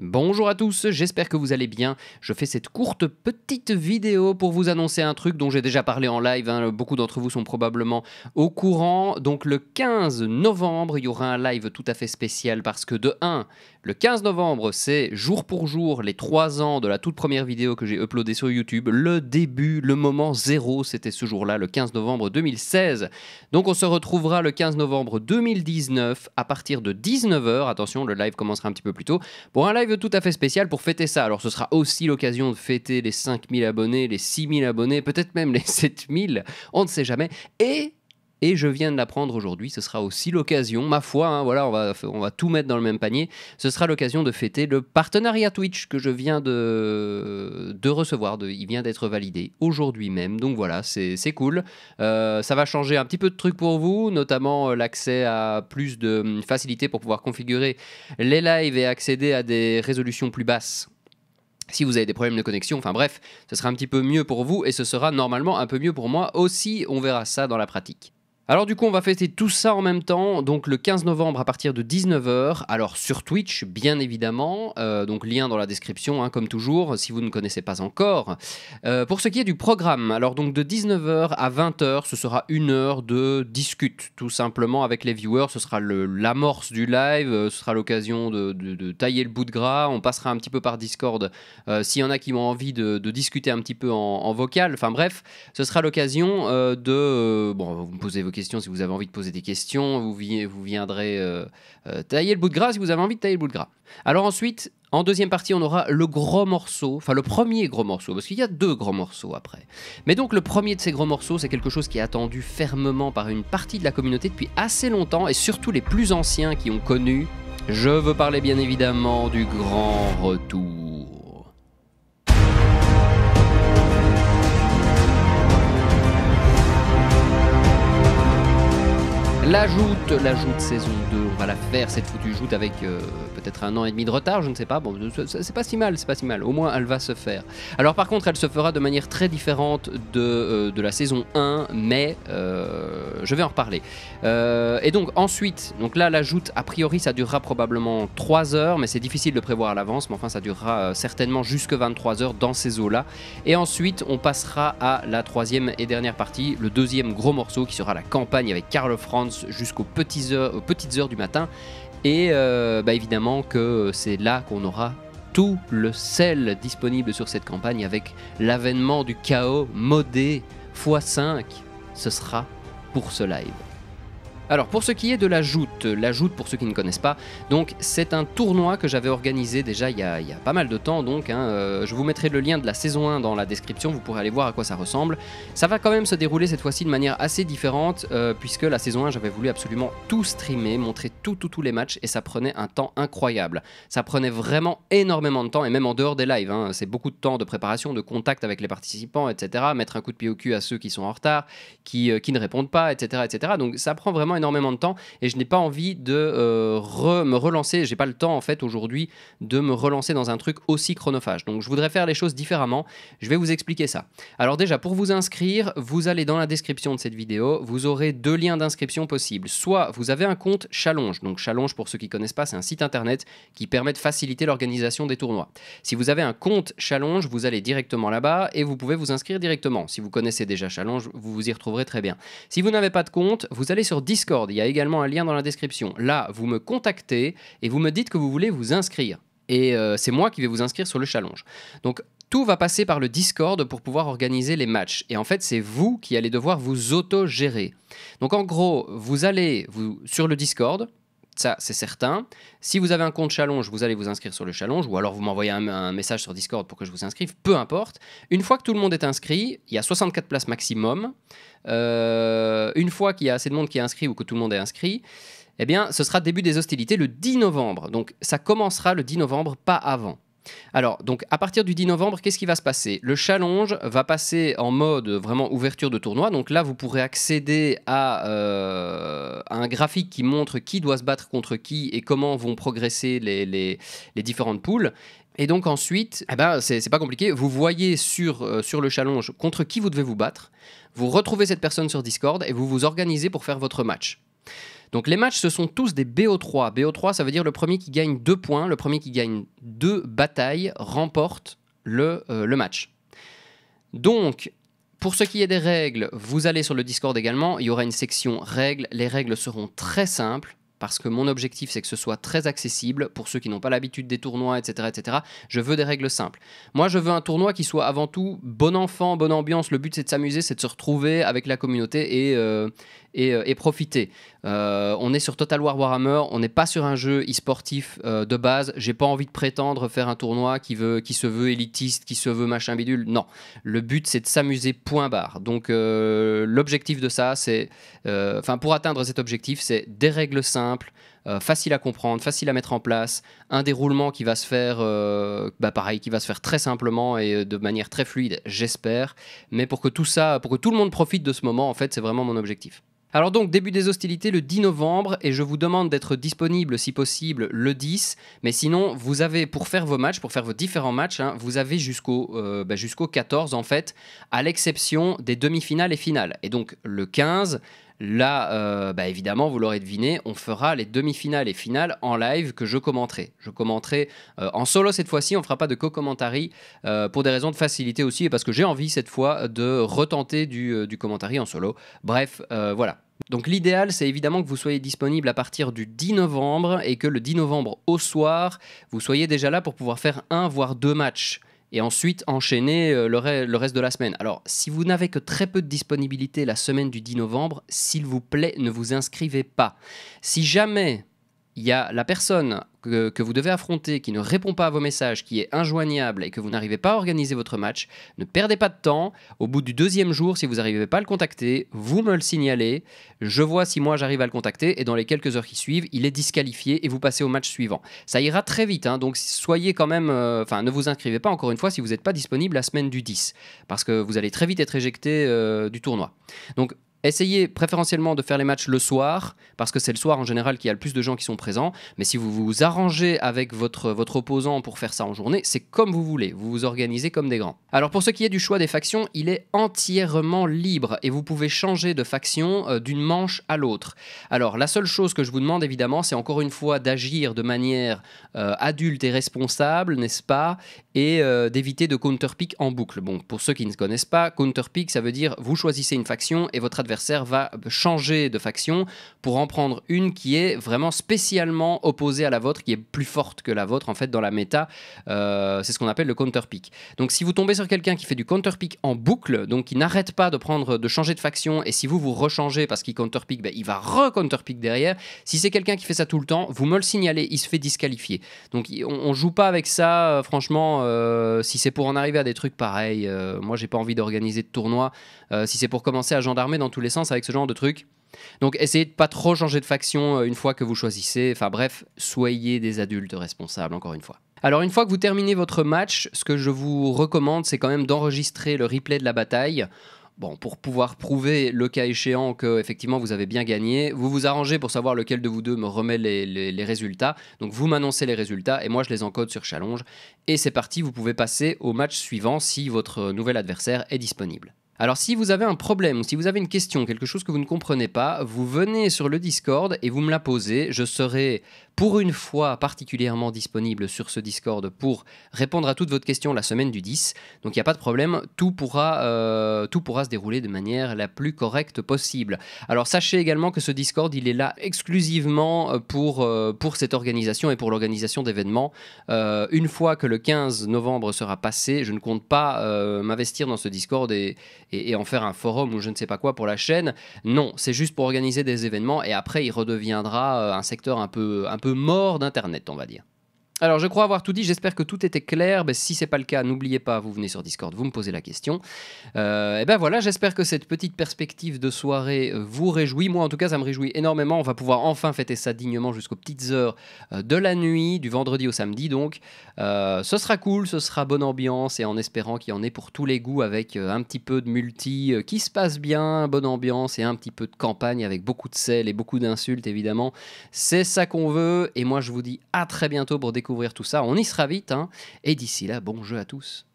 Bonjour à tous, j'espère que vous allez bien. Je fais cette courte petite vidéo pour vous annoncer un truc dont j'ai déjà parlé en live, hein. beaucoup d'entre vous sont probablement au courant. Donc le 15 novembre, il y aura un live tout à fait spécial parce que de 1, le 15 novembre, c'est jour pour jour les 3 ans de la toute première vidéo que j'ai uploadée sur YouTube. Le début, le moment zéro, c'était ce jour-là, le 15 novembre 2016. Donc on se retrouvera le 15 novembre 2019 à partir de 19h. Attention, le live commencera un petit peu plus tôt pour un live tout à fait spécial pour fêter ça. Alors ce sera aussi l'occasion de fêter les 5000 abonnés, les 6000 abonnés, peut-être même les 7000, on ne sait jamais. Et et je viens de l'apprendre aujourd'hui, ce sera aussi l'occasion, ma foi, hein, voilà, on va, on va tout mettre dans le même panier, ce sera l'occasion de fêter le partenariat Twitch que je viens de, de recevoir, il vient d'être validé aujourd'hui même, donc voilà, c'est cool. Euh, ça va changer un petit peu de trucs pour vous, notamment euh, l'accès à plus de hum, facilité pour pouvoir configurer les lives et accéder à des résolutions plus basses si vous avez des problèmes de connexion, enfin bref, ce sera un petit peu mieux pour vous et ce sera normalement un peu mieux pour moi aussi, on verra ça dans la pratique. Alors du coup, on va fêter tout ça en même temps, donc le 15 novembre à partir de 19h, alors sur Twitch bien évidemment, euh, donc lien dans la description hein, comme toujours si vous ne connaissez pas encore. Euh, pour ce qui est du programme, alors donc de 19h à 20h, ce sera une heure de discute tout simplement avec les viewers, ce sera l'amorce du live, euh, ce sera l'occasion de, tailler le bout de gras, on passera un petit peu par Discord s'il y en a qui ont envie de, discuter un petit peu en, vocal, enfin bref, ce sera l'occasion de... bon, vous me posez vos si vous avez envie de poser des questions. Vous, viendrez euh, euh, tailler le bout de gras si vous avez envie de tailler le bout de gras. Alors ensuite, en deuxième partie, on aura le gros morceau, enfin le premier gros morceau, parce qu'il y a deux gros morceaux après. Mais donc le premier de ces gros morceaux, c'est quelque chose qui est attendu fermement par une partie de la communauté depuis assez longtemps, et surtout les plus anciens qui ont connu. Je veux parler bien évidemment du grand retour La joute, la joute saison 2, on va la faire cette foutue joute avec euh, peut-être un an et demi de retard, je ne sais pas. Bon, c'est pas si mal, c'est pas si mal. Au moins, elle va se faire. Alors par contre, elle se fera de manière très différente de, euh, la saison 1, mais euh, je vais en reparler. et donc ensuite, donc là, la joute, a priori, ça durera probablement 3 heures, mais c'est difficile de prévoir à l'avance. Mais enfin, ça durera certainement jusque 23 heures dans ces eaux-là. Et ensuite, on passera à la troisième et dernière partie, le deuxième gros morceau qui sera la campagne avec Karl Franz jusqu'aux petites heures, aux petites heures du matin. Et euh, bah, évidemment que c'est là qu'on aura tout le sel disponible sur cette campagne avec l'avènement du chaos modé x5. Ce sera pour ce live. Alors pour ce qui est de la joute, la joute pour ceux qui ne connaissent pas, donc c'est un tournoi que j'avais organisé déjà il y, a, pas mal de temps, donc hein, euh, je vous mettrai le lien de la saison 1 dans la description, vous pourrez aller voir à quoi ça ressemble. Ça va quand même se dérouler cette fois-ci de manière assez différente, euh, puisque la saison 1 j'avais voulu absolument tout streamer, montrer tout, tout, tous les matchs, et ça prenait un temps incroyable. Ça prenait vraiment énormément de temps, et même en dehors des lives, hein, c'est beaucoup de temps de préparation, de contact avec les participants, etc. Mettre un coup de pied au cul à ceux qui sont en retard, qui, euh, qui ne répondent pas, etc., etc. Donc ça prend vraiment énormément de temps et je n'ai pas envie de euh, me relancer. J'ai pas le temps en fait aujourd'hui de me relancer dans un truc aussi chronophage. Donc je voudrais faire les choses différemment. Je vais vous expliquer ça. Alors déjà pour vous inscrire, vous allez dans la description de cette vidéo, vous aurez deux liens d'inscription possibles. Soit vous avez un compte Challenge. Donc Challenge pour ceux qui connaissent pas, c'est un site internet qui permet de faciliter l'organisation des tournois. Si vous avez un compte Challenge, vous allez directement là-bas et vous pouvez vous inscrire directement. Si vous connaissez déjà Challenge, vous vous y retrouverez très bien. Si vous n'avez pas de compte, vous allez sur Discord il y a également un lien dans la description. Là, vous me contactez et vous me dites que vous voulez vous inscrire. Et euh, c'est moi qui vais vous inscrire sur le challenge. Donc tout va passer par le Discord pour pouvoir organiser les matchs. Et en fait, c'est vous qui allez devoir vous autogérer. Donc en gros, vous allez vous, sur le Discord, ça c'est certain. Si vous avez un compte challenge, vous allez vous inscrire sur le challenge, ou alors vous m'envoyez un, message sur Discord pour que je vous inscrive, peu importe. Une fois que tout le monde est inscrit, il y a 64 places maximum. Euh, une fois qu'il y a assez de monde qui est inscrit ou que tout le monde est inscrit, eh bien ce sera début des hostilités le 10 novembre. Donc ça commencera le 10 novembre, pas avant. Alors, donc, à partir du 10 novembre, qu'est-ce qui va se passer Le challenge va passer en mode vraiment ouverture de tournoi. Donc là, vous pourrez accéder à, euh, un graphique qui montre qui doit se battre contre qui et comment vont progresser les, différentes poules. Et donc ensuite, eh ben, c'est pas compliqué, vous voyez sur, euh, sur le challenge contre qui vous devez vous battre, vous retrouvez cette personne sur Discord et vous vous organisez pour faire votre match. Donc les matchs, ce sont tous des BO3. BO3, ça veut dire le premier qui gagne deux points, le premier qui gagne deux batailles remporte euh, le, match. Donc, pour ce qui est des règles, vous allez sur le Discord également, il y aura une section règles. Les règles seront très simples parce que mon objectif c'est que ce soit très accessible pour ceux qui n'ont pas l'habitude des tournois, etc., etc. Je veux des règles simples. Moi, je veux un tournoi qui soit avant tout bon enfant, bonne ambiance. Le but c'est de s'amuser, c'est de se retrouver avec la communauté et, euh, euh, et, profiter. Euh, on est sur Total War Warhammer, on n'est pas sur un jeu e-sportif euh, de base. J'ai pas envie de prétendre faire un tournoi qui, veut, qui se veut élitiste, qui se veut machin bidule. Non, le but c'est de s'amuser point barre. Donc l'objectif de ça, c'est, enfin pour atteindre cet objectif, c'est des règles simples, facile à comprendre, facile à mettre en place, un déroulement qui va se faire, bah pareil, qui va se faire très simplement et de manière très fluide, j'espère. Mais pour que tout ça, pour que tout le monde profite de ce moment, en fait, c'est vraiment mon objectif. Alors donc, début des hostilités le 10 novembre, et je vous demande d'être disponible si possible le 10, mais sinon, vous avez, pour faire vos matchs, pour faire vos différents matchs, hein, vous avez jusqu'au euh, bah, jusqu'au 14 en fait, à l'exception des demi-finales et finales. Et donc le 15, Là, euh, bah, évidemment, vous l'aurez deviné, on fera les demi-finales et finales en live que je commenterai. Je commenterai euh, en solo cette fois-ci, on ne fera pas de co-commentary pour des raisons de facilité aussi et parce que j'ai envie cette fois de retenter du, du commentary en solo. Bref, voilà, donc l'idéal, c'est évidemment que vous soyez disponible à partir du 10 novembre et que le 10 novembre au soir, vous soyez déjà là pour pouvoir faire un voire deux matchs et ensuite enchaîner euh, le, reste de la semaine. Alors, si vous n'avez que très peu de disponibilité la semaine du 10 novembre, s'il vous plaît, ne vous inscrivez pas. Si jamais il y a la personne que, vous devez affronter qui ne répond pas à vos messages, qui est injoignable et que vous n'arrivez pas à organiser votre match, ne perdez pas de temps. Au bout du deuxième jour, si vous n'arrivez pas à le contacter, vous me le signalez. Je vois si moi j'arrive à le contacter et dans les quelques heures qui suivent, il est disqualifié et vous passez au match suivant. Ça ira très vite, hein, donc soyez quand même. Euh, enfin, ne vous inscrivez pas encore une fois si vous n'êtes pas disponible la semaine du 10 parce que vous allez très vite être éjecté euh, du tournoi. Donc essayez préférentiellement de faire les matchs le soir, parce que c'est le soir en général qu'il y a le plus de gens qui sont présents. Mais si vous vous arrangez avec votre, votre opposant pour faire ça en journée, c'est comme vous voulez, vous vous organisez comme des grands. Alors pour ce qui est du choix des factions, il est entièrement libre et vous pouvez changer de faction euh, d'une manche à l'autre. Alors la seule chose que je vous demande évidemment, c'est encore une fois d'agir de manière euh, adulte et responsable, n'est-ce pas et euh, d'éviter de counterpick en boucle. Bon, pour ceux qui ne connaissent pas, counterpick, ça veut dire vous choisissez une faction et votre adversaire va changer de faction pour en prendre une qui est vraiment spécialement opposée à la vôtre, qui est plus forte que la vôtre en fait dans la méta. Euh, c'est ce qu'on appelle le counterpick. Donc si vous tombez sur quelqu'un qui fait du counterpick en boucle, donc qui n'arrête pas de prendre, de changer de faction, et si vous vous rechangez parce qu'il counterpick, ben, il va re-counterpick derrière. Si c'est quelqu'un qui fait ça tout le temps, vous me le signalez, il se fait disqualifier. Donc on, ne joue pas avec ça, euh, franchement euh, si c'est pour en arriver à des trucs pareils, euh, moi j'ai pas envie d'organiser de tournois euh, si c'est pour commencer à gendarmer dans tous les sens avec ce genre de trucs. Donc essayez de pas trop changer de faction une fois que vous choisissez. Enfin bref, soyez des adultes responsables encore une fois. Alors une fois que vous terminez votre match, ce que je vous recommande c'est quand même d'enregistrer le replay de la bataille. Bon, pour pouvoir prouver le cas échéant que effectivement vous avez bien gagné, vous vous arrangez pour savoir lequel de vous deux me remet les, résultats. Donc vous m'annoncez les résultats et moi je les encode sur Challenge. Et c'est parti, vous pouvez passer au match suivant si votre nouvel adversaire est disponible. Alors si vous avez un problème, ou si vous avez une question, quelque chose que vous ne comprenez pas, vous venez sur le Discord et vous me la posez. Je serai pour une fois particulièrement disponible sur ce Discord pour répondre à toutes vos questions la semaine du 10. Donc il n'y a pas de problème, tout pourra, euh, tout pourra se dérouler de manière la plus correcte possible. Alors sachez également que ce Discord, il est là exclusivement euh, pour, euh, pour cette organisation et pour l'organisation d'événements. une fois que le 15 novembre sera passé, je ne compte pas m'investir dans ce Discord et, en faire un forum ou je ne sais pas quoi pour la chaîne. Non, c'est juste pour organiser des événements et après il redeviendra un secteur un peu, un peu mort d'Internet, on va dire. Alors, je crois avoir tout dit. J'espère que tout était clair. Ben, si c'est pas le cas, n'oubliez pas, vous venez sur Discord, vous me posez la question. Euh, et ben voilà, j'espère que cette petite perspective de soirée euh, vous réjouit. Moi, en tout cas, ça me réjouit énormément. On va pouvoir enfin fêter ça dignement jusqu'aux petites heures euh, de la nuit, du vendredi au samedi. Donc, ce sera cool, ce sera bonne ambiance et en espérant qu'il y en ait pour tous les goûts avec un petit peu de multi qui se passe bien, bonne ambiance et un petit peu de campagne avec beaucoup de sel et beaucoup d'insultes, évidemment. C'est ça qu'on veut. Et moi, je vous dis à très bientôt pour découvrir tout ça. On y sera vite. Hein. Et d'ici là, bon jeu à tous.